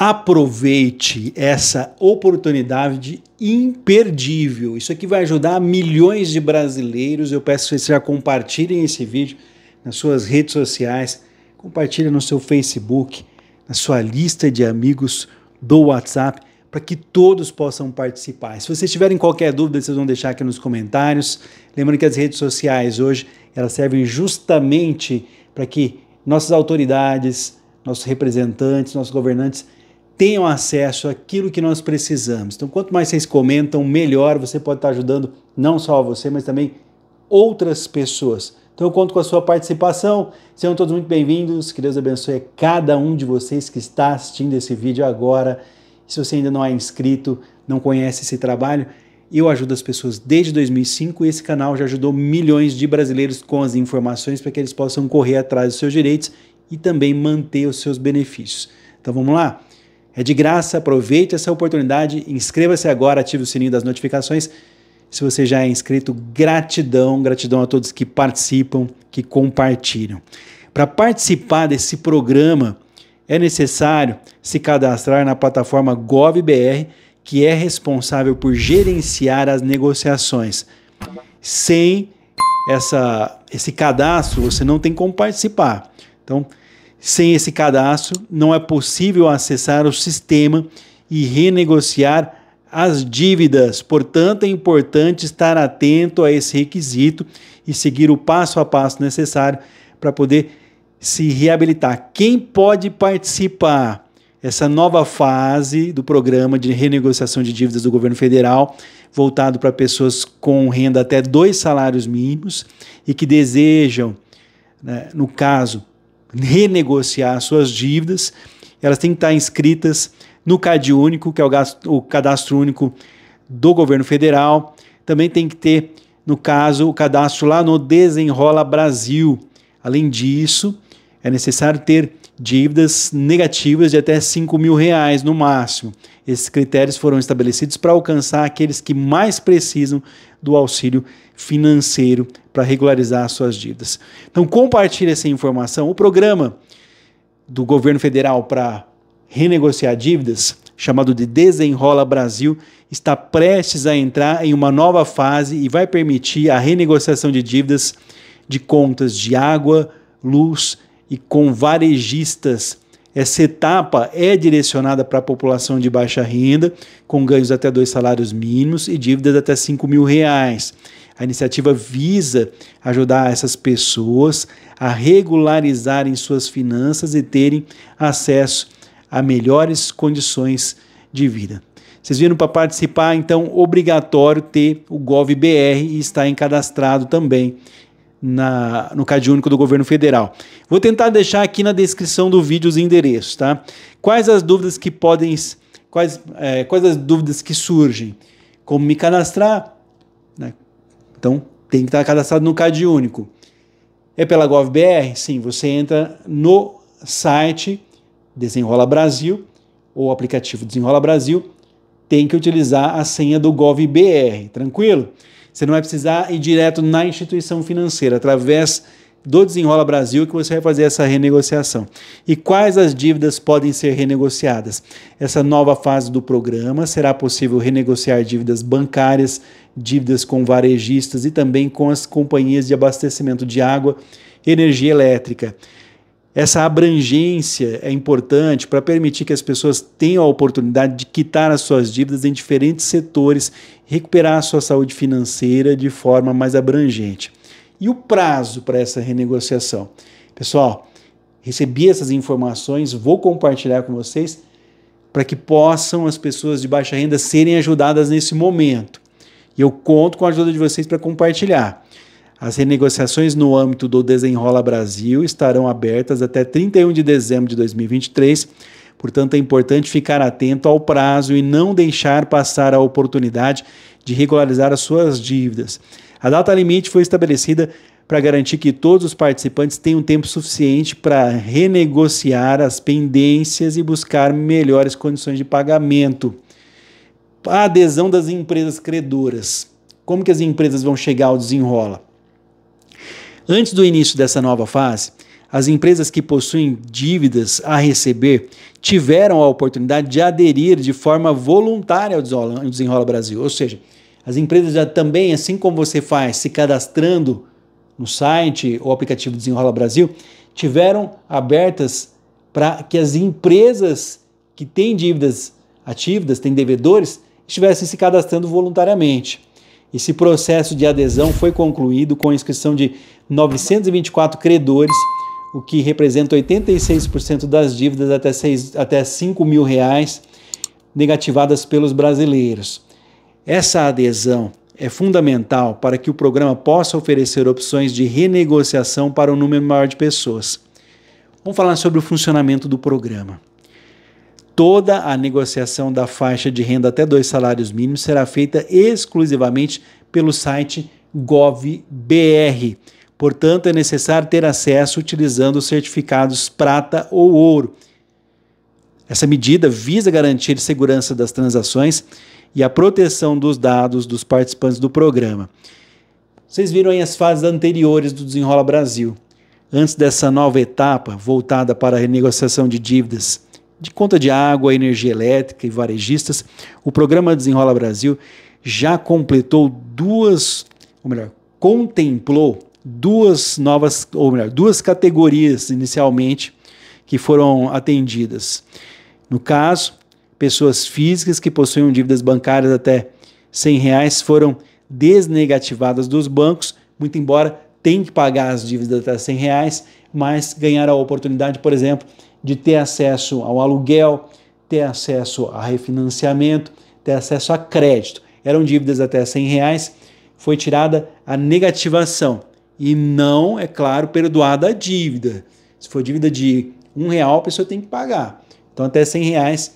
Aproveite essa oportunidade imperdível. Isso aqui vai ajudar milhões de brasileiros. Eu peço que vocês já compartilhem esse vídeo nas suas redes sociais, compartilhe no seu Facebook, na sua lista de amigos do WhatsApp, para que todos possam participar. Se vocês tiverem qualquer dúvida, vocês vão deixar aqui nos comentários. Lembrando que as redes sociais hoje elas servem justamente para que nossas autoridades, nossos representantes, nossos governantes tenham acesso àquilo que nós precisamos. Então, quanto mais vocês comentam, melhor você pode estar ajudando não só você, mas também outras pessoas. Então, eu conto com a sua participação. Sejam todos muito bem-vindos. Que Deus abençoe cada um de vocês que está assistindo esse vídeo agora. Se você ainda não é inscrito, não conhece esse trabalho, eu ajudo as pessoas desde 2005 e esse canal já ajudou milhões de brasileiros com as informações para que eles possam correr atrás dos seus direitos e também manter os seus benefícios. Então vamos lá? É de graça, aproveite essa oportunidade, inscreva-se agora, ative o sininho das notificações. Se você já é inscrito, gratidão, gratidão a todos que participam, que compartilham. Para participar desse programa, é necessário se cadastrar na plataforma GovBR, que é responsável por gerenciar as negociações. Sem essa, esse cadastro, você não tem como participar. Então, sem esse cadastro, não é possível acessar o sistema e renegociar as dívidas. Portanto, é importante estar atento a esse requisito e seguir o passo a passo necessário para poder se reabilitar. Quem pode participar? Essa nova fase do programa de renegociação de dívidas do governo federal, voltado para pessoas com renda até dois salários mínimos e que desejam, né, no caso, renegociar suas dívidas, elas têm que estar inscritas no CAD único, que é o, gasto, o cadastro único do governo federal. Também tem que ter, no caso, o cadastro lá no Desenrola Brasil. Além disso, é necessário ter dívidas negativas de até 5 mil reais no máximo. Esses critérios foram estabelecidos para alcançar aqueles que mais precisam do auxílio financeiro para regularizar suas dívidas. Então compartilhe essa informação. O programa do governo federal para renegociar dívidas, chamado de Desenrola Brasil, está prestes a entrar em uma nova fase e vai permitir a renegociação de dívidas de contas de água, luz e com varejistas. Essa etapa é direcionada para a população de baixa renda, com ganhos até dois salários mínimos e dívidas até 5 mil reais. A iniciativa visa ajudar essas pessoas a regularizarem suas finanças e terem acesso a melhores condições de vida. Vocês viram para participar, então, obrigatório ter o GovBR e estar cadastrado também na, no Cade Único do Governo Federal. Vou tentar deixar aqui na descrição do vídeo os endereços, tá? Quais as dúvidas que podem, quais, é, quais as dúvidas que surgem? Como me cadastrar? Então, tem que estar cadastrado no CAD único. É pela GovBR? Sim, você entra no site Desenrola Brasil ou aplicativo Desenrola Brasil, tem que utilizar a senha do GovBR, tranquilo? Você não vai precisar ir direto na instituição financeira, através do Desenrola Brasil que você vai fazer essa renegociação. E quais as dívidas podem ser renegociadas? Essa nova fase do programa será possível renegociar dívidas bancárias, dívidas com varejistas e também com as companhias de abastecimento de água e energia elétrica. Essa abrangência é importante para permitir que as pessoas tenham a oportunidade de quitar as suas dívidas em diferentes setores, recuperar a sua saúde financeira de forma mais abrangente e o prazo para essa renegociação. Pessoal, recebi essas informações, vou compartilhar com vocês para que possam as pessoas de baixa renda serem ajudadas nesse momento. E eu conto com a ajuda de vocês para compartilhar. As renegociações no âmbito do Desenrola Brasil estarão abertas até 31 de dezembro de 2023. Portanto, é importante ficar atento ao prazo e não deixar passar a oportunidade de regularizar as suas dívidas. A data limite foi estabelecida para garantir que todos os participantes tenham tempo suficiente para renegociar as pendências e buscar melhores condições de pagamento. A adesão das empresas credoras. Como que as empresas vão chegar ao desenrola? Antes do início dessa nova fase, as empresas que possuem dívidas a receber tiveram a oportunidade de aderir de forma voluntária ao Desenrola Brasil, ou seja, as empresas já também, assim como você faz se cadastrando no site ou aplicativo Desenrola Brasil, tiveram abertas para que as empresas que têm dívidas ativas, têm devedores, estivessem se cadastrando voluntariamente. Esse processo de adesão foi concluído com a inscrição de 924 credores, o que representa 86% das dívidas até, seis, até 5 mil reais negativadas pelos brasileiros. Essa adesão é fundamental para que o programa possa oferecer opções de renegociação para um número maior de pessoas. Vamos falar sobre o funcionamento do programa. Toda a negociação da faixa de renda até dois salários mínimos será feita exclusivamente pelo site GovBR. Portanto, é necessário ter acesso utilizando certificados prata ou ouro. Essa medida visa garantir segurança das transações e a proteção dos dados dos participantes do programa. Vocês viram aí as fases anteriores do Desenrola Brasil. Antes dessa nova etapa voltada para a renegociação de dívidas de conta de água, energia elétrica e varejistas, o programa Desenrola Brasil já completou duas, ou melhor, contemplou duas novas, ou melhor, duas categorias inicialmente que foram atendidas. No caso, pessoas físicas que possuíam dívidas bancárias até 100 reais foram desnegativadas dos bancos, muito embora tenham que pagar as dívidas até 100 reais, mas ganharam a oportunidade, por exemplo, de ter acesso ao aluguel, ter acesso a refinanciamento, ter acesso a crédito. Eram dívidas até 100 reais, foi tirada a negativação e não, é claro, perdoada a dívida. Se for dívida de um real, a pessoa tem que pagar. Então até 100 reais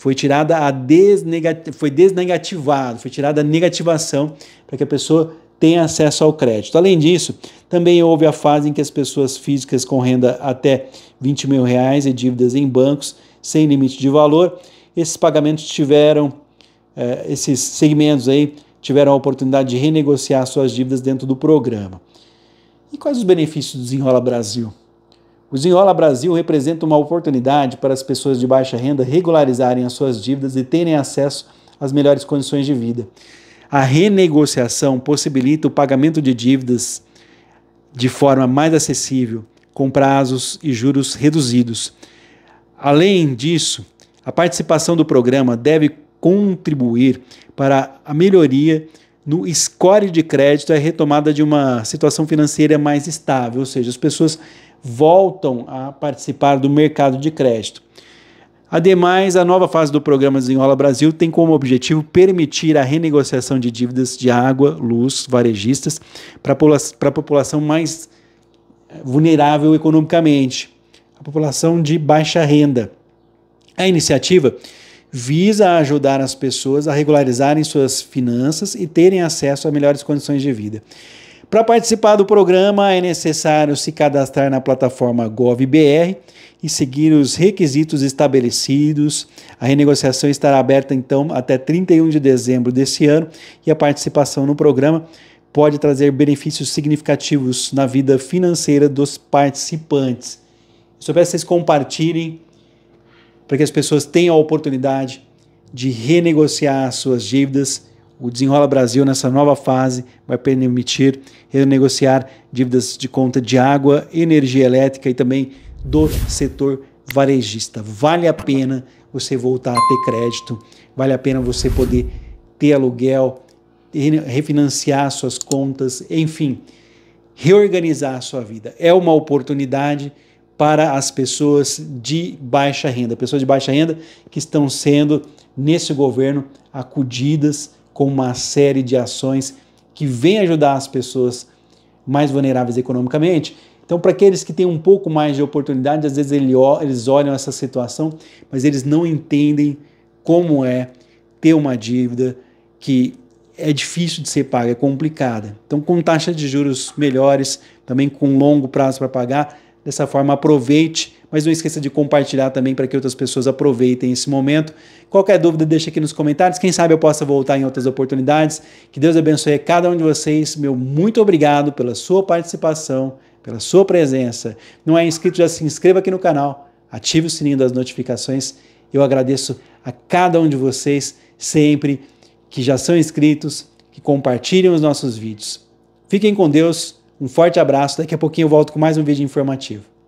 foi tirada a desnegati foi desnegativado, foi tirada a negativação para que a pessoa tenha acesso ao crédito. Além disso, também houve a fase em que as pessoas físicas com renda até 20 mil reais e dívidas em bancos sem limite de valor, esses pagamentos tiveram, eh, esses segmentos aí tiveram a oportunidade de renegociar suas dívidas dentro do programa. E quais os benefícios do Desenrola Brasil? O Desenrola Brasil representa uma oportunidade para as pessoas de baixa renda regularizarem as suas dívidas e terem acesso às melhores condições de vida. A renegociação possibilita o pagamento de dívidas de forma mais acessível, com prazos e juros reduzidos. Além disso, a participação do programa deve contribuir para a melhoria no score de crédito e a retomada de uma situação financeira mais estável, ou seja, as pessoas voltam a participar do mercado de crédito. Ademais, a nova fase do programa Desenrola Brasil tem como objetivo permitir a renegociação de dívidas de água, luz, varejistas para a população mais eh, vulnerável economicamente, a população de baixa renda. A iniciativa visa ajudar as pessoas a regularizarem suas finanças e terem acesso a melhores condições de vida. Para participar do programa é necessário se cadastrar na plataforma GovBR e seguir os requisitos estabelecidos. A renegociação estará aberta então até 31 de dezembro desse ano e a participação no programa pode trazer benefícios significativos na vida financeira dos participantes. Eu só peço que vocês compartilhem para que as pessoas tenham a oportunidade de renegociar suas dívidas o Desenrola Brasil, nessa nova fase, vai permitir renegociar dívidas de conta de água, energia elétrica e também do setor varejista. Vale a pena você voltar a ter crédito, vale a pena você poder ter aluguel, refinanciar suas contas, enfim, reorganizar a sua vida. É uma oportunidade para as pessoas de baixa renda, pessoas de baixa renda que estão sendo, nesse governo, acudidas com uma série de ações que vem ajudar as pessoas mais vulneráveis economicamente. Então, para aqueles que têm um pouco mais de oportunidade, às vezes eles olham essa situação, mas eles não entendem como é ter uma dívida que é difícil de ser paga, é complicada. Então, com taxas de juros melhores, também com longo prazo para pagar, dessa forma aproveite mas não esqueça de compartilhar também para que outras pessoas aproveitem esse momento. Qualquer dúvida, deixa aqui nos comentários. Quem sabe eu possa voltar em outras oportunidades. Que Deus abençoe cada um de vocês. Meu muito obrigado pela sua participação, pela sua presença. Não é inscrito, já se inscreva aqui no canal, ative o sininho das notificações. Eu agradeço a cada um de vocês sempre que já são inscritos, que compartilham os nossos vídeos. Fiquem com Deus, um forte abraço. Daqui a pouquinho eu volto com mais um vídeo informativo.